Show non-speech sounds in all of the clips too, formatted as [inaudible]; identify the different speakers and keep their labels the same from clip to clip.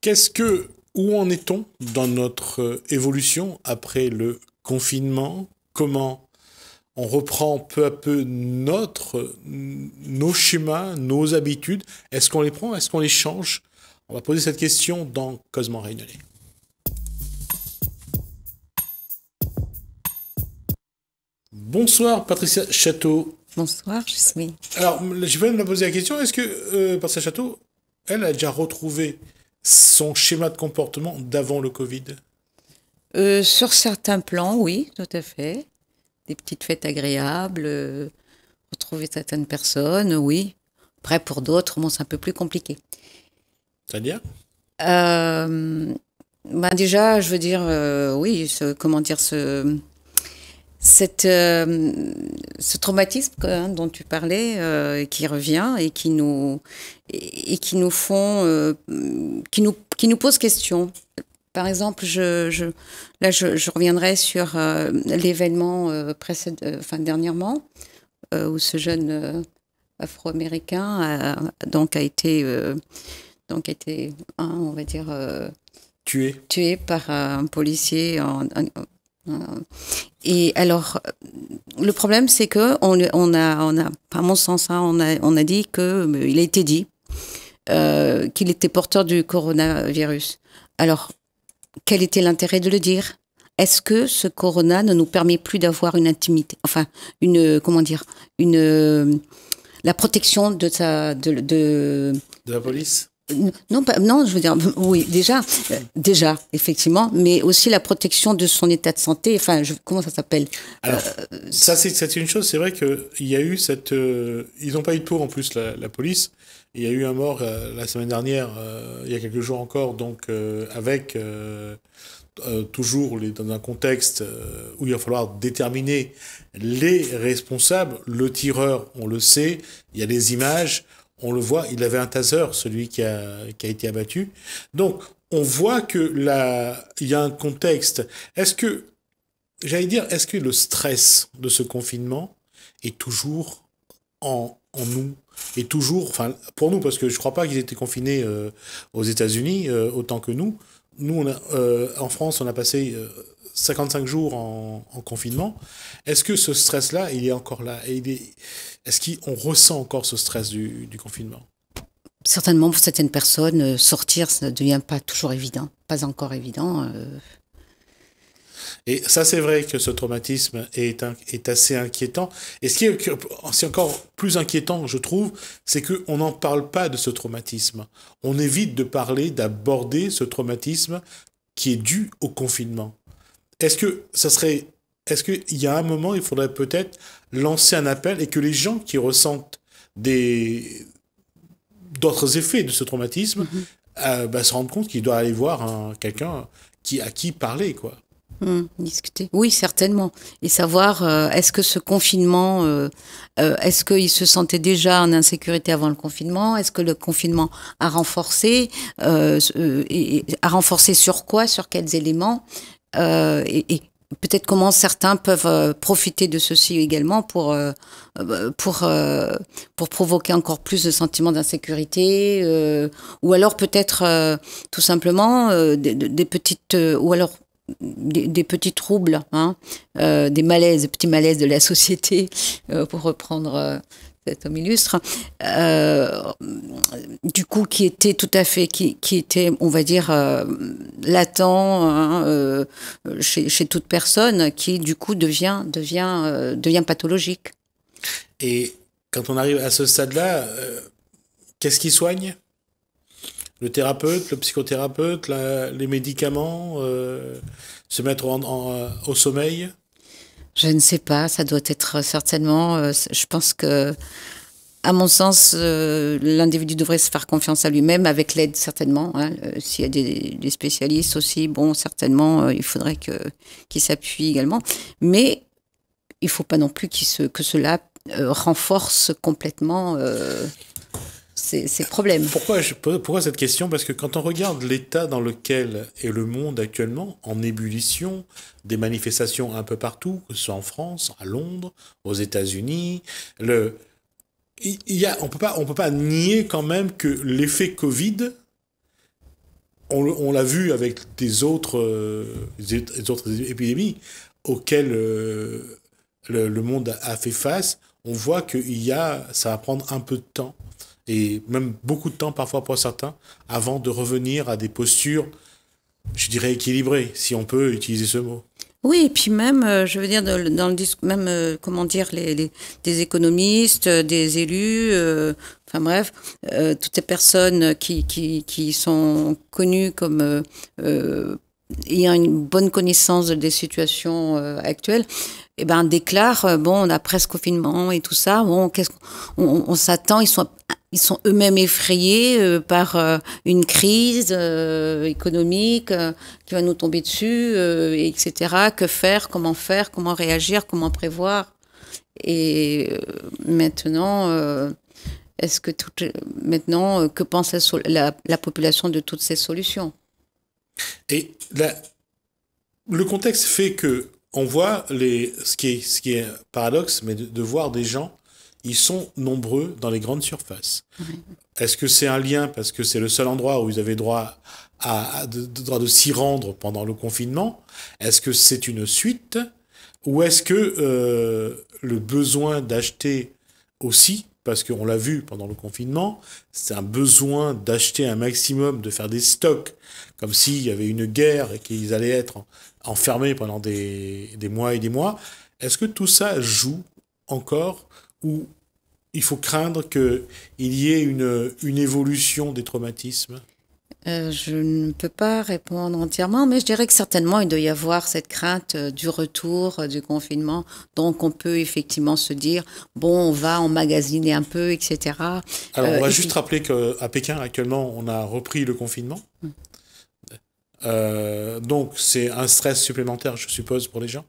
Speaker 1: Qu'est-ce que, où en est-on dans notre euh, évolution après le confinement Comment on reprend peu à peu notre, nos schémas, nos habitudes Est-ce qu'on les prend Est-ce qu'on les change On va poser cette question dans Cosmo Réunionnais. Bonsoir Patricia Château. Bonsoir Jasmine. Alors, je vais me poser la question, est-ce que euh, Patricia Château, elle a déjà retrouvé son schéma de comportement d'avant le Covid
Speaker 2: euh, Sur certains plans, oui, tout à fait. Des petites fêtes agréables, euh, retrouver certaines personnes, oui. Après, pour d'autres, c'est un peu plus compliqué. C'est-à-dire euh, ben Déjà, je veux dire, oui, comment dire, ce cette, euh, ce traumatisme hein, dont tu parlais euh, qui revient et qui nous, et, qui nous font, euh, qui, nous, qui nous pose question. Par exemple, je, là, je, reviendrai sur l'événement enfin, dernièrement où ce jeune afro-américain a, donc a été, donc été hein, on va dire, tué. tué par un policier euh, et alors, euh, le problème, c'est que on, on, a, on a, par mon sens, hein, on, a, on a dit que euh, il a été dit qu'il était porteur du coronavirus. Alors, quel était l'intérêt de le dire Est-ce que ce corona ne nous permet plus d'avoir une intimité, enfin, une comment dire, une la protection de sa de, de, de la police non, non, je veux dire, oui, déjà, euh, déjà, effectivement, mais aussi la protection de son état de santé. Enfin, comment ça s'appelle
Speaker 1: euh, ça, c'est une chose. C'est vrai qu'il y a eu cette. Euh, ils n'ont pas eu de tour en plus, la, police. Il y a eu un mort la semaine dernière, il y a quelques jours encore, donc avec. toujours dans un contexte où il va falloir déterminer les responsables. Le tireur, on le sait, il y a des images, on le voit, il avait un taser, celui qui a, été abattu. Donc, on voit que là, il y a un contexte. Est-ce que, j'allais dire, est-ce que le stress de ce confinement est toujours en, nous et toujours, enfin, pour nous, parce que je ne crois pas qu'ils étaient confinés euh, aux États-Unis euh, autant que nous. Nous, euh, en France, on a passé 55 jours en, confinement, est-ce que ce stress-là, il est encore là Est-ce qu'on ressent encore ce stress du, confinement
Speaker 2: Certainement, pour certaines personnes, euh, sortir, ça ne devient pas toujours évident, pas encore évident. Euh.
Speaker 1: Et ça, c'est vrai que ce traumatisme est, est assez inquiétant. Et ce qui est, est encore plus inquiétant, je trouve, c'est qu'on n'en parle pas de ce traumatisme. On évite de parler, d'aborder ce traumatisme qui est dû au confinement. Est-ce que ça serait. Est-ce qu'il y a un moment, il faudrait peut-être lancer un appel et que les gens qui ressentent des d'autres effets de ce traumatisme mhm. euh, bah, se rendent compte qu'ils doivent aller voir quelqu'un qui, à qui parler, quoi.
Speaker 2: Hmm, discuter. Oui, certainement. Et savoir, euh, est-ce que ce confinement, euh, est-ce qu'il se sentait déjà en insécurité avant le confinement Est-ce que le confinement a renforcé a renforcé sur quoi Sur quels éléments euh, et, peut-être comment certains peuvent euh, profiter de ceci également pour, euh, pour, pour provoquer encore plus de sentiments d'insécurité, ou alors peut-être tout simplement des, petites, ou alors des, petits troubles, hein, des malaises, des petits malaises de la [laughs] société, pour reprendre cet homme illustre, euh, du coup, qui était tout à fait, qui, qui était, on va dire, euh, latent hein, euh, chez, toute personne, qui du coup devient, devient, devient pathologique.
Speaker 1: Et quand on arrive à ce stade-là, qu'est-ce qui soigne le thérapeute, le psychothérapeute, les médicaments, se mettre au sommeil
Speaker 2: je ne sais pas, ça doit être euh, certainement. Euh, je pense que, à mon sens, euh, l'individu devrait se faire confiance à lui-même, avec l'aide certainement. Hein, s'il y a des, spécialistes aussi, bon, certainement, il faudrait que qu'ils s'appuient également. Mais il ne faut pas non plus que cela renforce complètement ces, problèmes. Pourquoi, pourquoi cette question Parce que quand on regarde
Speaker 1: l'état dans lequel est le monde actuellement, en ébullition, des manifestations un peu partout, que ce soit en France, à Londres, aux États-Unis, le, il y a, on ne peut pas nier quand même que l'effet Covid, on, on l'a vu avec des autres, euh, autres épidémies auxquelles euh, le, monde a fait face. On voit que y a, ça va prendre un peu de temps et même beaucoup de temps parfois pour certains, avant de revenir à des postures, je dirais, équilibrées, si on peut utiliser ce mot.
Speaker 2: Oui, et puis même, euh, je veux dire, dans le discours, même, euh, comment dire, les, des économistes, euh, des élus, enfin bref, toutes les personnes qui, qui, sont connues comme ayant une bonne connaissance des situations euh, actuelles, eh ben, déclarent, euh, bon, on a presque confinement et tout ça, bon, qu'est-ce qu'on on, s'attend, ils sont ils sont eux-mêmes effrayés euh, par une crise économique qui va nous tomber dessus, etc. Que faire, comment faire, comment réagir, comment prévoir. Et maintenant, est-ce que tout, maintenant, que pense la, la population de toutes ces solutions
Speaker 1: et le contexte fait que on voit les, ce, qui est, ce qui est paradoxe, mais de, voir des gens, ils sont nombreux dans les grandes surfaces. Est-ce que c'est un lien parce que c'est le seul endroit où ils avaient droit à, de, s'y rendre pendant le confinement Est-ce que c'est une suite Ou est-ce que euh, le besoin d'acheter aussi parce qu'on l'a vu pendant le confinement, c'est un besoin d'acheter un maximum, de faire des stocks, comme s'il y avait une guerre et qu'ils allaient être enfermés pendant des, mois et des mois. Est-ce que tout ça joue encore ou il faut craindre qu'il y ait une évolution des traumatismes
Speaker 2: euh, je ne peux pas répondre entièrement, mais je dirais que certainement il doit y avoir cette crainte euh, du retour euh, du confinement. Donc on peut effectivement se dire, bon, on va emmagasiner un peu, etc. Alors on va juste
Speaker 1: rappeler qu'à Pékin, actuellement, on a repris le confinement. Mm. donc c'est un stress supplémentaire, je suppose, pour les gens.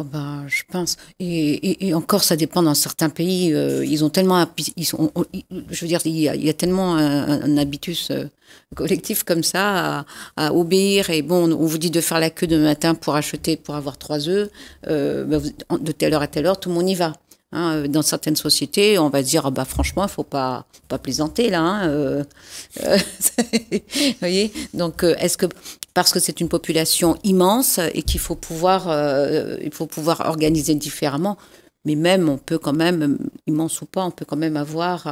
Speaker 2: Oh ben, je pense. Et, encore, ça dépend. Dans certains pays, euh, ils ont tellement, ils sont, je veux dire, il y a, tellement un, habitus euh, collectif comme ça à, obéir. Et bon, on vous dit de faire la queue demain matin pour acheter, pour avoir trois œufs. Euh, ben, de telle heure à telle heure, tout le monde y va. Hein, euh, dans certaines sociétés, on va dire, franchement, bah franchement, faut pas pas plaisanter là. vous hein, euh, euh, [laughs] voyez. Donc, que parce que c'est une population immense et qu'il faut pouvoir, il faut pouvoir organiser différemment. Mais même, on peut quand même, immense ou pas, on peut quand même avoir,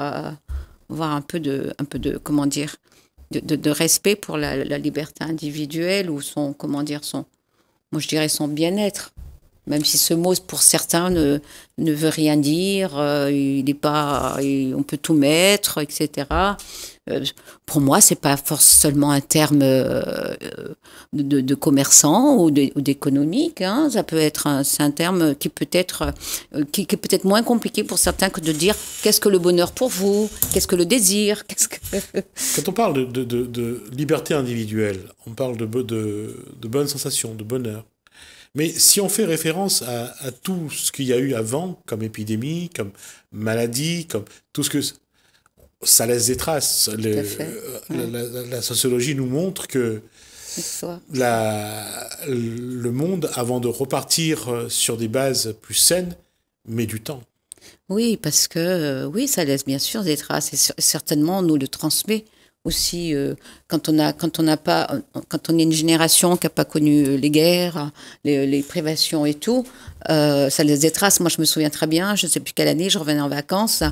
Speaker 2: avoir un peu de, un peu de, comment dire, de, respect pour la, la, liberté individuelle ou son, comment dire, son, moi je dirais son bien-être même si ce mot pour certains ne, veut rien dire, euh, il est pas, on peut tout mettre, etc. Euh, pour moi, c'est pas forcément un terme euh, de, commerçant ou d'économique. C'est hein. Ça peut être un, terme qui peut être qui, est peut-être moins compliqué pour certains que de dire qu'est-ce que le bonheur pour vous, qu'est-ce que le désir, qu'est-ce que. [laughs]
Speaker 1: Quand on parle de, liberté individuelle, on parle de, de bonnes sensations, de bonheur. Mais si on fait référence à, tout ce qu'il y a eu avant, comme épidémie, comme maladie, comme tout ce que ça laisse des traces. Euh, la, la, sociologie nous montre que le monde, avant de repartir euh, sur des bases plus saines, met du temps.
Speaker 2: Oui, parce que euh, oui, ça laisse bien sûr des traces et certainement on nous le transmet aussi euh, quand on a quand on n'a pas quand on est une génération qui n'a pas connu euh, les guerres, les, privations et tout, euh, ça les des traces. Moi, je me souviens très bien, je ne sais plus quelle année, je revenais en vacances,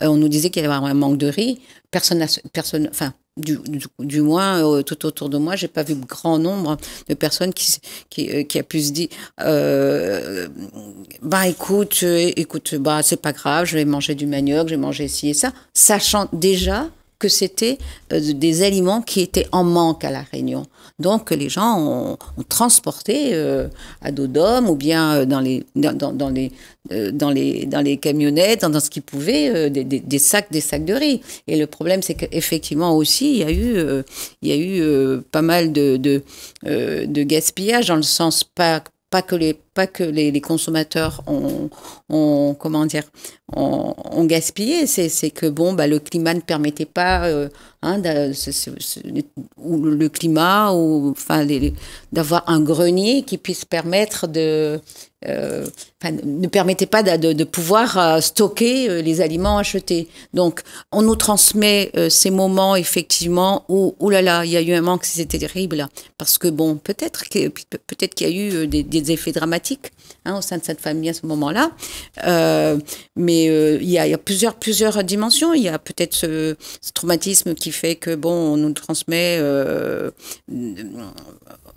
Speaker 2: on nous disait qu'il y avait un manque de riz. Personne, personne, enfin, du, du, moins, tout autour de moi, j'ai pas vu grand nombre de personnes qui, qui, qui a pu se dire, bah écoute, écoute, bah c'est pas grave, je vais manger du manioc, je vais manger ci et ça, sachant déjà que c'était euh, des aliments qui étaient en manque à La Réunion. Donc les gens ont, transporté euh, à dos d'hommes, ou bien euh, dans les, dans, dans les, dans, les, dans les camionnettes, dans, ce qu'ils pouvaient, des, des, sacs, des sacs de riz. Et le problème, c'est qu'effectivement aussi, il y a eu, il y a eu pas mal de, de, de gaspillage dans le sens pas, pas que les pas que les, consommateurs ont, comment dire, ont, gaspillé. C'est que bon, bah, le climat ne permettait pas, euh, hein, le climat, ou enfin, d'avoir un grenier qui puisse permettre de, euh, ne permettait pas de, pouvoir euh, stocker les aliments achetés. Donc, on nous transmet ces moments, effectivement, où, oh là là, il y a eu un manque, c'était terrible. Parce que, bon, peut-être que peut, être qu'il y a eu des effets dramatiques Hein, au sein de cette famille à ce moment-là. Euh, mais euh, il, y a, plusieurs, plusieurs dimensions. Il y a peut-être ce, traumatisme qui fait que, bon, on nous transmet euh,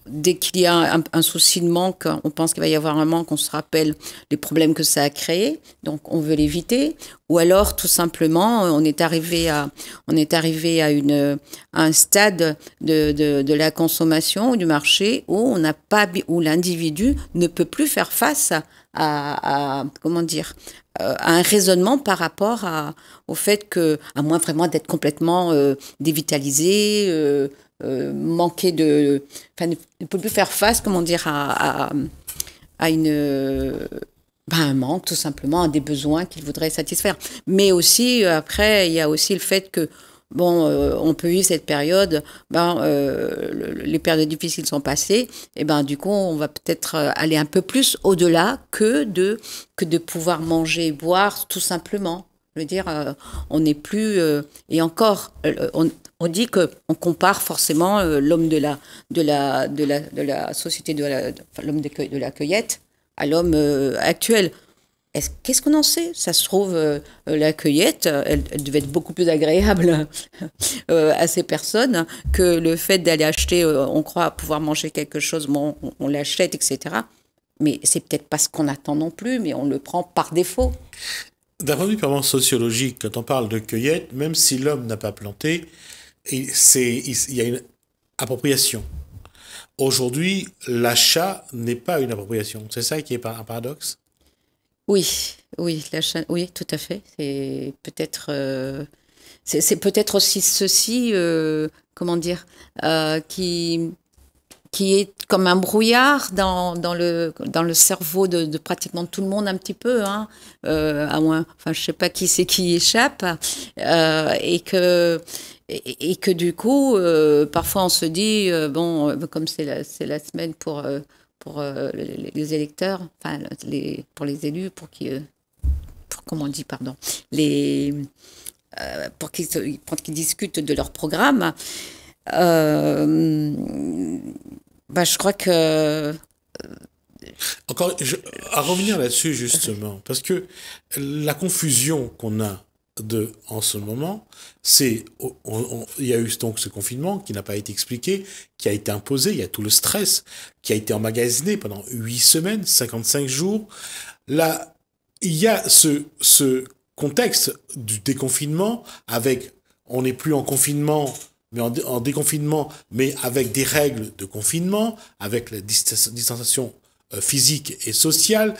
Speaker 2: dès qu'il y a un, souci de manque, on pense qu'il va y avoir un manque, on se rappelle les problèmes que ça a créés, donc on veut l'éviter. Ou alors, tout simplement, on est arrivé à, on est arrivé à, une, un stade de, la consommation ou du marché où on n'a pas, où l'individu ne peut plus faire face à, comment dire, euh, un raisonnement par rapport au fait que, à moins vraiment d'être complètement euh, dévitalisé. Euh, euh, manquer de, enfin, ne peut plus faire face, comment dire, à, à, à une, ben, un manque tout simplement, à des besoins qu'il voudrait satisfaire. Mais aussi après, il y a aussi le fait que bon, euh, on peut vivre cette période, ben, les périodes difficiles sont passées, et ben du coup, on va peut-être aller un peu plus au-delà que de, que de pouvoir manger boire tout simplement. Je veux dire, on n'est plus, et encore, on, on dit qu'on compare forcément euh, l'homme de la, société, de l'homme de, la cueillette à l'homme euh, actuel. Qu'est-ce qu'on en sait Ça se trouve, euh, la cueillette, elle, devait être beaucoup plus agréable [laughs] à ces personnes que le fait d'aller acheter, on croit pouvoir manger quelque chose, on, l'achète, etc. Mais c'est peut-être pas ce qu'on attend non plus, mais on le prend par défaut.
Speaker 1: D'un point de vue purement sociologique, quand on parle de cueillette, même si l'homme n'a pas planté, il, il y a une appropriation. Aujourd'hui, l'achat n'est pas une appropriation. C'est ça qui est un paradoxe
Speaker 2: Oui, oui, l'achat, oui, tout à fait. C'est peut-être, euh, c'est, peut-être aussi ceci, euh, comment dire, euh, qui, qui est comme un brouillard dans, dans, le, dans le cerveau de, pratiquement tout le monde un petit peu, hein, euh, à moins, enfin je sais pas qui c'est qui échappe, euh, et que et, que du coup, euh, parfois on se dit, euh, bon, comme c'est la, c'est la semaine pour, pour les, électeurs, enfin les, pour les élus, pour qui, pour, comment on dit, pardon, les, pour qu'ils qu'ils discutent de leur programme. Euh, bah, je crois que. Euh, Encore,
Speaker 1: à revenir là-dessus justement, parce que la confusion qu'on a de, en ce moment, c'est il y a eu donc ce confinement qui n'a pas été expliqué, qui a été imposé, il y a tout le stress qui a été emmagasiné pendant 8 semaines, 55 jours. Là, il y a ce, ce contexte du déconfinement avec on n'est plus en confinement en, déconfinement, mais avec des règles de confinement, avec la distanciation euh, physique et sociale,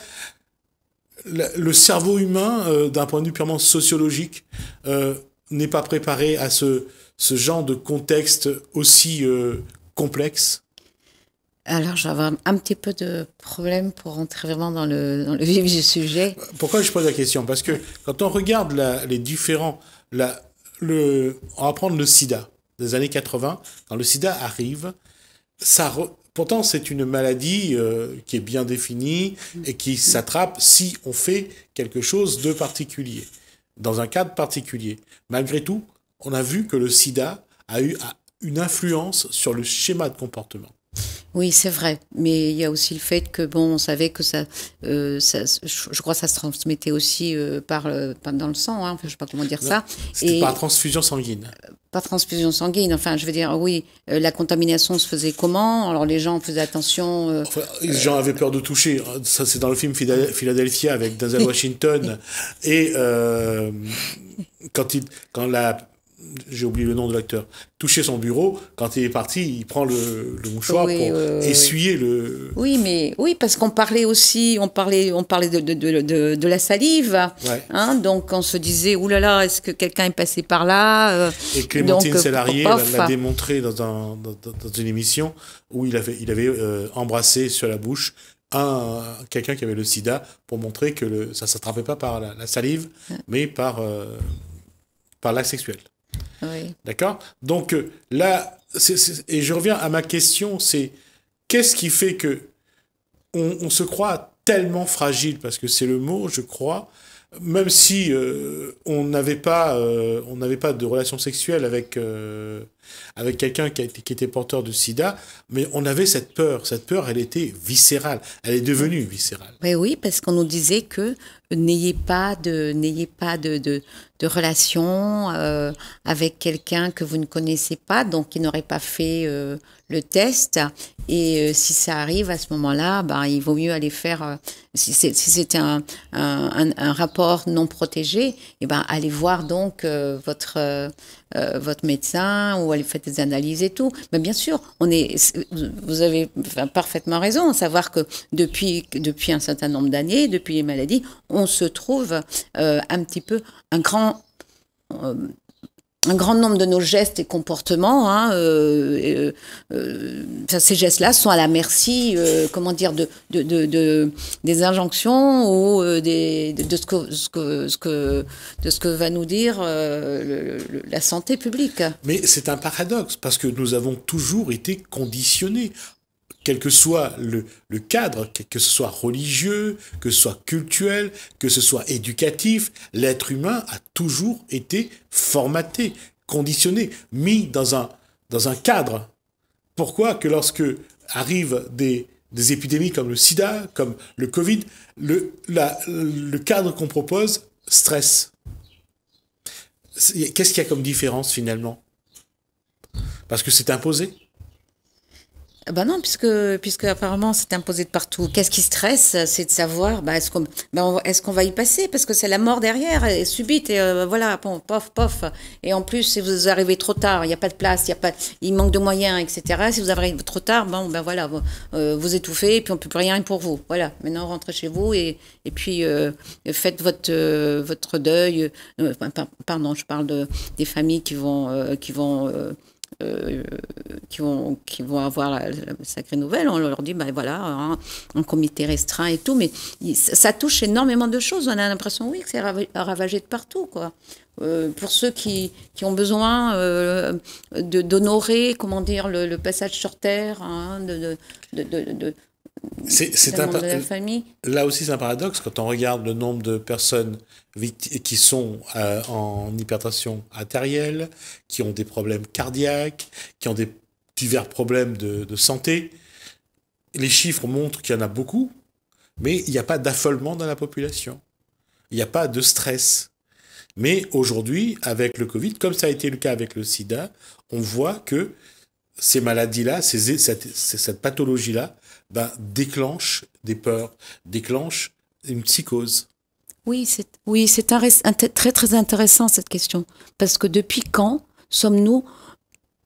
Speaker 1: le cerveau humain, euh, d'un point de vue purement sociologique, euh, n'est pas préparé à ce, ce, genre de contexte aussi complexe
Speaker 2: alors, j'avais un, petit peu de problème pour rentrer vraiment dans le, vif du sujet.
Speaker 1: Pourquoi je pose la question Parce que quand on regarde les différents, le, on va prendre le sida des années 80, quand le sida arrive, ça pourtant c'est une maladie euh, qui est bien définie et qui s'attrape si on fait quelque chose de particulier, dans un cadre particulier. Malgré tout, on a vu que le sida a eu une influence sur le schéma de
Speaker 2: comportement. Oui, c'est vrai. Mais il y a aussi le fait que, bon, on savait que ça, euh, je crois que ça se transmettait aussi euh, par, dans le sang, hein, je ne sais pas comment dire ça. C'était par
Speaker 1: transfusion sanguine. Euh,
Speaker 2: par transfusion sanguine, enfin, je veux dire, oui, la contamination se faisait comment Alors les gens faisaient attention. les
Speaker 1: gens avaient peur de toucher. Ça, c'est dans le film Philadelphia avec Denzel [laughs] Washington. et quand, il, quand la j'ai oublié le nom de l'acteur, toucher son bureau, quand il est parti, il prend le, mouchoir pour essuyer le...
Speaker 2: Oui, mais oui, parce qu'on parlait aussi, on parlait, on parlait de, de, de, la salive, hein, donc on se disait, oulala, est-ce que quelqu'un est passé par là euh, Et Clémentine euh, Salarié l'a
Speaker 1: démontré dans, un, dans, une émission où il avait, il avait euh, embrassé sur la bouche un quelqu'un qui avait le sida pour montrer que le, ça ne s'attrapait pas par la, salive, mais par, par l'acte sexuel. D'accord Donc euh, là, et je reviens à ma question, c'est qu'est-ce qui fait que on, se croit tellement fragile Parce que c'est le mot, je crois. Même si euh, on n'avait pas, euh, pas de relation sexuelle avec avec quelqu'un qui, était porteur de SIDA, mais on avait cette peur. Cette peur, elle était viscérale. Elle est devenue viscérale.
Speaker 2: Oui, oui, parce qu'on nous disait que n'ayez pas de, n'ayez pas de, de relation euh, avec quelqu'un que vous ne connaissez pas, donc qui n'aurait pas fait euh, le test. Et euh, si ça arrive à ce moment-là, bah, il vaut mieux aller faire, si c'est un, un, rapport non protégé, et eh ben, aller voir donc votre, votre médecin ou aller faire des analyses et tout. Mais bien sûr, on est, vous avez parfaitement raison, à savoir que depuis, depuis un certain nombre d'années, depuis les maladies, on se trouve un petit peu un grand un grand nombre de nos gestes et comportements, hein, euh, euh, euh, ces gestes-là sont à la merci, comment dire, de, de, des injonctions ou de, ce que, de ce que va nous dire la santé publique.
Speaker 1: Mais c'est un paradoxe parce que nous avons toujours été conditionnés quel que soit le, cadre, que ce soit religieux, que ce soit culturel, que ce soit éducatif, l'être humain a toujours été formaté, conditionné, mis dans un, dans un cadre. Pourquoi que lorsque arrivent des, épidémies comme le sida, comme le Covid, le, la, le cadre qu'on propose stresse Qu'est-ce qu'il y a comme différence finalement Parce que c'est imposé
Speaker 2: ben non, puisque, puisque apparemment c'est imposé de partout. Qu'est-ce qui stresse C'est de savoir, ben, est-ce qu'on va y passer Parce que c'est la mort derrière, subite, et euh, voilà, pof, pof. Et en plus, si vous arrivez trop tard, il n'y a pas de place, y a pas, il manque de moyens, etc. Si vous arrivez trop tard, bon, ben voilà, vous, euh, étouffez, et puis on ne peut plus rien pour vous. Voilà, maintenant rentrez chez vous, et, et puis euh, faites votre, votre deuil. pardon, je parle de, des familles qui vont... qui vont euh, qui, vont, qui vont avoir la, sacrée nouvelle, on leur dit, ben voilà, hein, un, comité restreint et tout, mais ça touche énormément de choses. On a l'impression, oui, que c'est ravagé de partout, quoi. Euh, pour ceux qui, qui ont besoin euh, d'honorer, comment dire, le, passage sur terre, hein, de, de,
Speaker 1: c'est un de Là aussi, c'est un paradoxe quand on regarde le nombre de personnes qui sont euh, en hypertension artérielle, qui ont des problèmes cardiaques, qui ont divers problèmes de, santé. Les chiffres montrent qu'il y en a beaucoup, mais il n'y a pas d'affolement dans la population. Il n'y a pas de stress. Mais aujourd'hui, avec le Covid, comme ça a été le cas avec le sida, on voit que ces maladies-là, cette, cette pathologie-là, ben, déclenche des peurs, déclenche une psychose.
Speaker 2: Oui, c'est oui, c'est très très intéressant cette question parce que depuis quand sommes-nous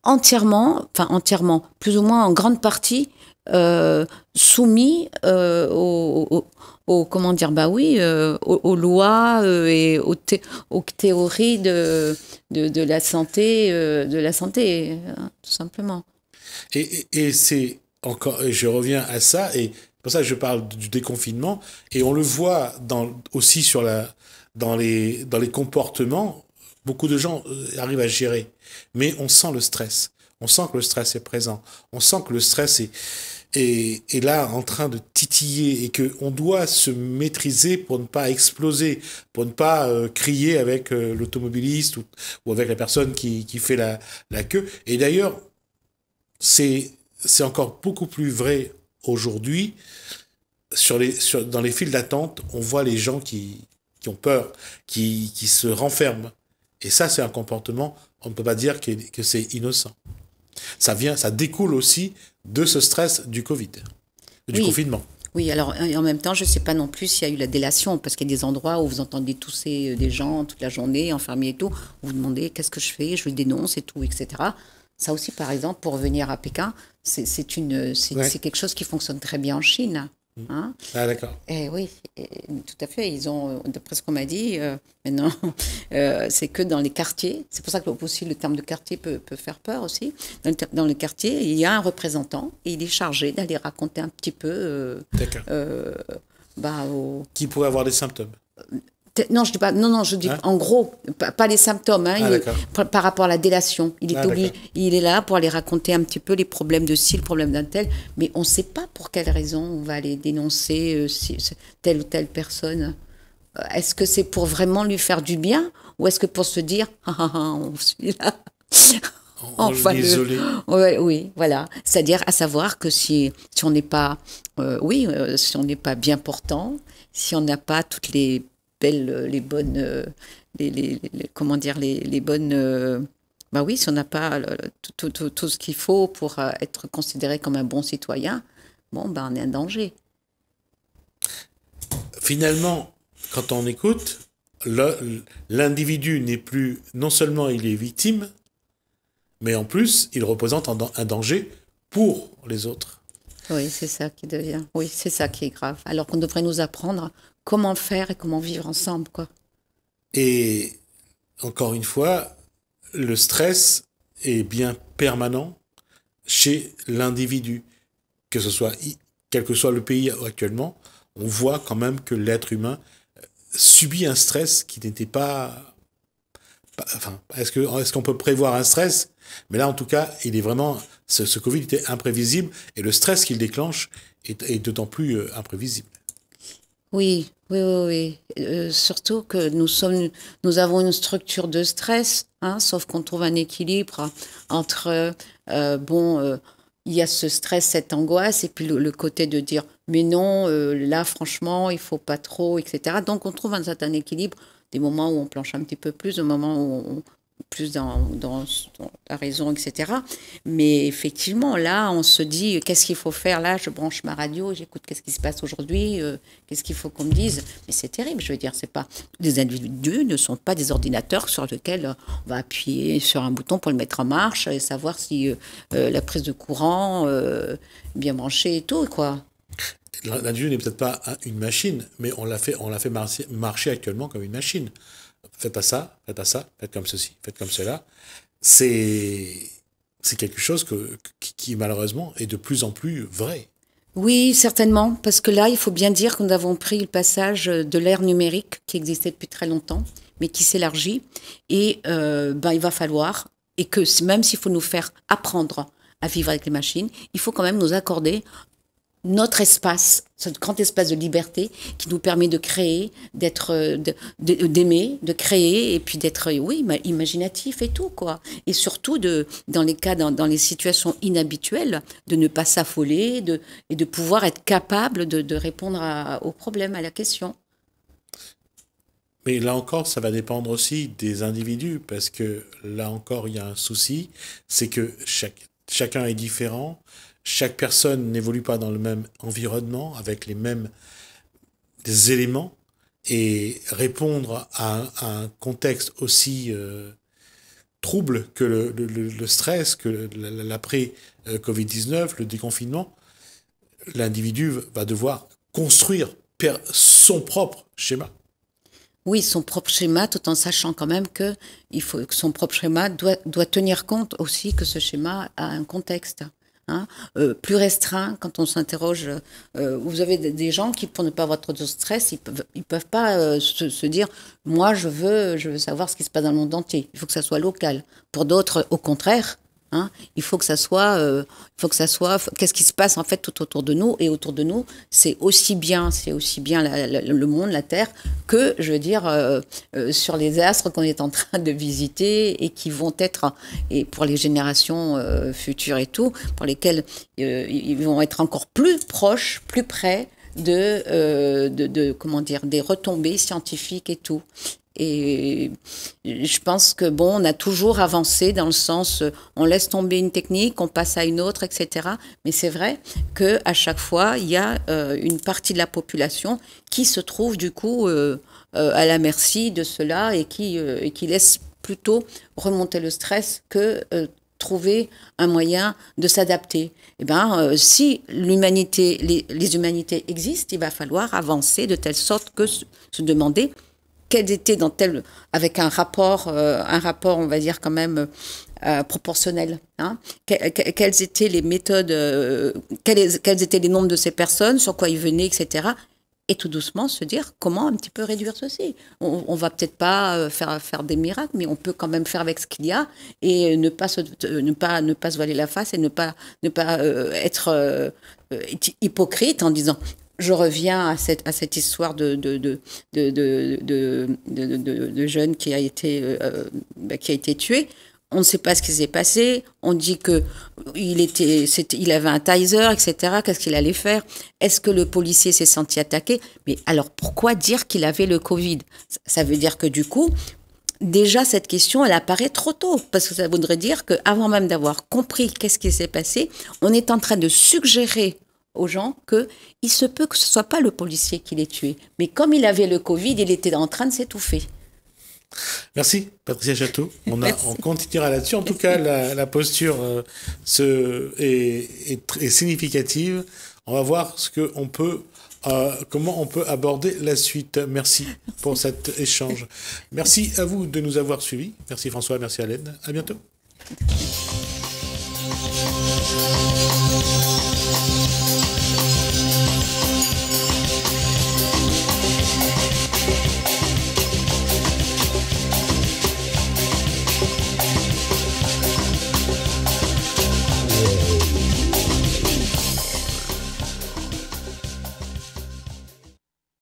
Speaker 2: entièrement, enfin entièrement, plus ou moins en grande partie euh, soumis euh, aux, comment dire bah oui euh, aux, lois euh, et aux, théories de, de, la santé de la santé hein, tout simplement.
Speaker 1: et c'est encore, je reviens à ça, et pour ça je parle du déconfinement, et on le voit dans, aussi sur la, dans, les, dans les comportements, beaucoup de gens euh, arrivent à gérer, mais on sent le stress, on sent que le stress est présent, on sent que le stress est, est, là en train de titiller et que on doit se maîtriser pour ne pas exploser, pour ne pas euh, crier avec euh, l'automobiliste ou, ou, avec la personne qui, qui fait la, la queue. Et d'ailleurs, c'est c'est encore beaucoup plus vrai aujourd'hui. Sur les, dans les files d'attente, on voit les gens qui, ont peur, qui, se renferment. Et ça, c'est un comportement, on ne peut pas dire que, c'est innocent. Ça vient, ça découle aussi de ce stress du Covid, du confinement.
Speaker 2: Oui, alors en même temps, je ne sais pas non plus s'il y a eu la délation, parce qu'il y a des endroits où vous entendez tousser euh, des gens toute la journée, enfermés et tout. Vous vous demandez qu'est-ce que je fais, je le dénonce et tout, etc. Ça aussi, par exemple, pour venir à Pékin, c'est quelque chose qui fonctionne très bien en Chine. Mm. Hein. ah d'accord. Eh et oui, tout à fait. Ils ont, d'après ce qu'on m'a dit, euh, maintenant, [laughs] euh, c'est que dans les quartiers. C'est pour ça que aussi le terme de quartier peut, faire peur aussi. Dans, le, dans les quartiers, il y a un représentant et il est chargé d'aller raconter un petit peu. Euh, euh bah, Qui pourrait avoir des symptômes non, je dis pas. Non, non, je dis hein en gros, pas, les symptômes. Hein, ah, par, rapport à la délation, il est ah, il est là pour aller raconter un petit peu les problèmes de si, le problème d'un tel, mais on ne sait pas pour quelle raison on va aller dénoncer euh, telle ou telle personne. Euh, est-ce que c'est pour vraiment lui faire du bien ou est-ce que pour se dire [laughs] ah, ah, ah, on oh, [laughs] suis là enfin désolé. [laughs] oui, voilà. C'est-à-dire à savoir que si si on n'est pas euh, oui, si on n'est pas bien portant, si on n'a pas toutes les euh, les bonnes, euh, comment dire, les, bonnes. Euh, bah oui, si on n'a pas tout, ce qu'il faut pour être considéré comme un bon citoyen, bon, ben on est un danger.
Speaker 1: Finalement, quand on écoute, l'individu n'est plus, non seulement il est victime, mais en plus, il représente un, danger pour les autres.
Speaker 2: Oui, c'est ça qui devient. Oui, c'est ça qui est grave. Alors qu'on devrait nous apprendre comment faire et comment vivre ensemble. Quoi.
Speaker 1: Et encore une fois, le stress est bien permanent chez l'individu, que ce soit quel que soit le pays actuellement, on voit quand même que l'être humain euh, subit un stress qui n'était pas, Enfin, est-ce qu'on peut prévoir un stress Mais là, en tout cas, il est vraiment. Ce, Covid était imprévisible et le stress qu'il déclenche est d'autant plus euh, imprévisible.
Speaker 2: Oui, oui, oui, euh, surtout que nous sommes, nous avons une structure de stress, hein, sauf qu'on trouve un équilibre entre euh, bon, euh, il y a ce stress, cette angoisse, et puis le, côté de dire mais non, là franchement, il faut pas trop, etc. Donc on trouve un certain équilibre des moments où on planche un petit peu plus, des moments où on, plus dans, la raison, etc. Mais effectivement, là, on se dit, qu'est-ce qu'il faut faire Là, je branche ma radio, j'écoute qu'est-ce qui se passe aujourd'hui, euh, qu'est-ce qu'il faut qu'on me dise. Mais c'est terrible, je veux dire, c'est pas... Les individus ne sont pas des ordinateurs sur lesquels on va appuyer sur un bouton pour le mettre en marche et savoir si euh, euh, la prise de courant est bien branchée et tout, quoi.
Speaker 1: L'individu n'est peut-être pas une machine, mais on l'a fait, on l'a fait marcher actuellement comme une machine faites pas ça, faites à ça, faites comme ceci, faites comme cela. C'est c'est quelque chose que, qui, malheureusement est de plus en plus vrai.
Speaker 2: Oui, certainement, parce que là, il faut bien dire que nous avons pris le passage de l'ère numérique qui existait depuis très longtemps, mais qui s'élargit, et euh, ben, il va falloir, et que même s'il faut nous faire apprendre à vivre avec les machines, il faut quand même nous accorder notre espace, ce grand espace de liberté qui nous permet de créer, d'être, euh, euh, d'aimer, de, créer et puis d'être, euh, oui, imaginatif et tout quoi. Et surtout de, dans les cas, dans, les situations inhabituelles, de ne pas s'affoler de, et de pouvoir être capable de, de répondre à, au problème, à la question.
Speaker 1: Mais là encore, ça va dépendre aussi des individus parce que là encore, il y a un souci, c'est que chaque, chacun est différent. Chaque personne n'évolue pas dans le même environnement, avec les mêmes des éléments, et répondre à, un contexte aussi euh, trouble que le, stress, que l'après-Covid-19, euh, le déconfinement, l'individu va devoir construire
Speaker 2: son propre schéma. Oui, son propre schéma, tout en sachant quand même que, il faut, que son propre schéma doit, doit tenir compte aussi que ce schéma a un contexte. Hein, euh, plus restreint quand on s'interroge. Euh, vous avez des gens qui, pour ne pas avoir trop de stress, ils peuvent, peuvent pas euh, se, se, dire moi je veux, je veux savoir ce qui se passe dans le monde entier. Il faut que ça soit local. Pour d'autres, au contraire, Hein. il faut que ça soit, euh, faut que ça soit, qu'est-ce qui se passe en fait tout autour de nous et autour de nous, c'est aussi bien, c'est aussi bien le monde, la Terre que, je veux dire, euh, euh, sur les astres qu'on est en train de visiter et qui vont être et pour les générations futures et tout, pour lesquelles ils vont être encore plus proches, plus près de, de, de, comment dire des retombées scientifiques et tout. Et je pense que bon, on a toujours avancé dans le sens, on laisse tomber une technique, on passe à une autre, etc. Mais c'est vrai que à chaque fois, il y a euh, une partie de la population qui se trouve du coup euh, euh, à la merci de cela et qui, et qui laisse plutôt remonter le stress que trouver un moyen de s'adapter. Eh ben, si l'humanité, les, humanités existent, il va falloir avancer de telle sorte que se demander qu'elles étaient dans tel, avec un rapport, euh, un rapport, on va dire quand même euh, proportionnel. Hein. quelles étaient les méthodes, euh, quels, étaient les nombres de ces personnes, sur quoi ils venaient, etc. Et tout doucement se dire comment un petit peu réduire ceci. On, ne va peut-être pas faire faire des miracles, mais on peut quand même faire avec ce qu'il y a et ne pas se, ne pas ne pas se voiler la face et ne pas ne pas être hypocrite en disant je reviens à cette, à cette histoire de, de, de, de jeune qui a été, euh, euh, bah, été tué. On ne sait pas ce qui s'est passé. On dit que il était, il avait un taser, etc. Qu'est-ce qu'il allait faire Est-ce que le policier s'est senti attaqué Mais alors pourquoi dire qu'il avait le Covid Ça veut dire que du coup, déjà cette question, elle apparaît trop tôt, parce que ça voudrait dire que avant même d'avoir compris qu'est-ce qui s'est passé, on est en train de suggérer aux gens que il se peut que ce soit pas le policier qui l'ait tué, mais comme il avait le Covid, il était en train de s'étouffer.
Speaker 1: Merci, Patricia Château. On, continuera là-dessus. En tout cas, la, posture euh, est, significative. On va voir ce que on peut, euh, comment on peut aborder la suite. Merci, pour cet échange. Merci à vous de nous avoir suivis. Merci François, merci Alain. À bientôt.